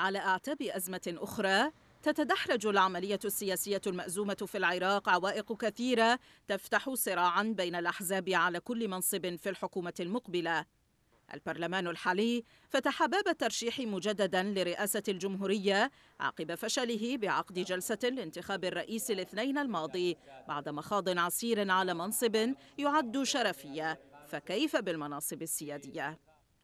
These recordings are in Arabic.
على أعتاب أزمة أخرى تتدحرج العملية السياسية المأزومة في العراق عوائق كثيرة تفتح صراعا بين الأحزاب على كل منصب في الحكومة المقبلة. البرلمان الحالي فتح باب الترشيح مجددا لرئاسة الجمهورية عقب فشله بعقد جلسة لانتخاب الرئيس الاثنين الماضي بعد مخاض عسير على منصب يعد شرفية فكيف بالمناصب السيادية؟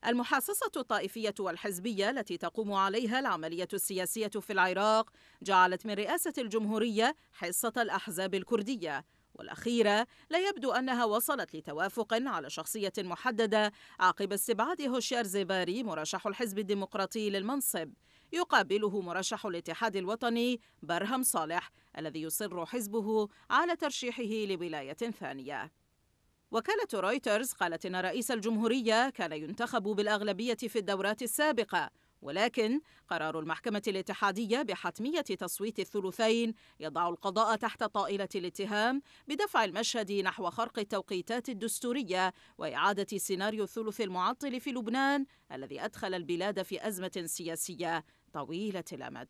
المحاصصة الطائفية والحزبية التي تقوم عليها العملية السياسية في العراق جعلت من رئاسة الجمهورية حصة الأحزاب الكردية والأخيرة لا يبدو أنها وصلت لتوافق على شخصية محددة عقب استبعاد هوشير زيباري مرشح الحزب الديمقراطي للمنصب يقابله مرشح الاتحاد الوطني برهم صالح الذي يصر حزبه على ترشيحه لولاية ثانية وكالة رويترز قالت إن رئيس الجمهورية كان ينتخب بالأغلبية في الدورات السابقة ولكن قرار المحكمة الاتحادية بحتمية تصويت الثلثين يضع القضاء تحت طائلة الاتهام بدفع المشهد نحو خرق التوقيتات الدستورية وإعادة سيناريو الثلث المعطل في لبنان الذي أدخل البلاد في أزمة سياسية طويلة الأمد.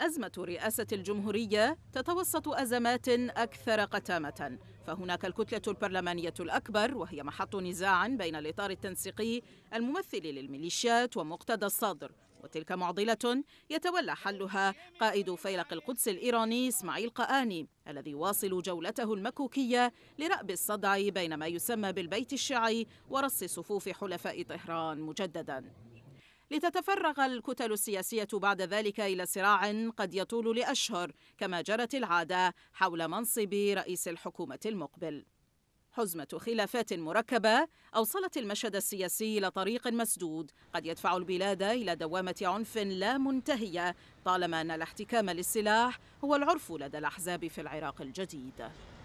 أزمة رئاسة الجمهورية تتوسط أزمات أكثر قتامة فهناك الكتلة البرلمانية الأكبر وهي محط نزاع بين الإطار التنسيقي الممثل للميليشيات ومقتدى الصدر وتلك معضلة يتولى حلها قائد فيلق القدس الإيراني إسماعيل قآني الذي واصل جولته المكوكية لرأب الصدع بين ما يسمى بالبيت الشيعي ورص صفوف حلفاء طهران مجدداً لتتفرغ الكتل السياسية بعد ذلك إلى صراع قد يطول لأشهر كما جرت العادة حول منصب رئيس الحكومة المقبل حزمة خلافات مركبة أوصلت المشهد السياسي إلى طريق مسدود قد يدفع البلاد إلى دوامة عنف لا منتهية طالما أن الاحتكام للسلاح هو العرف لدى الأحزاب في العراق الجديد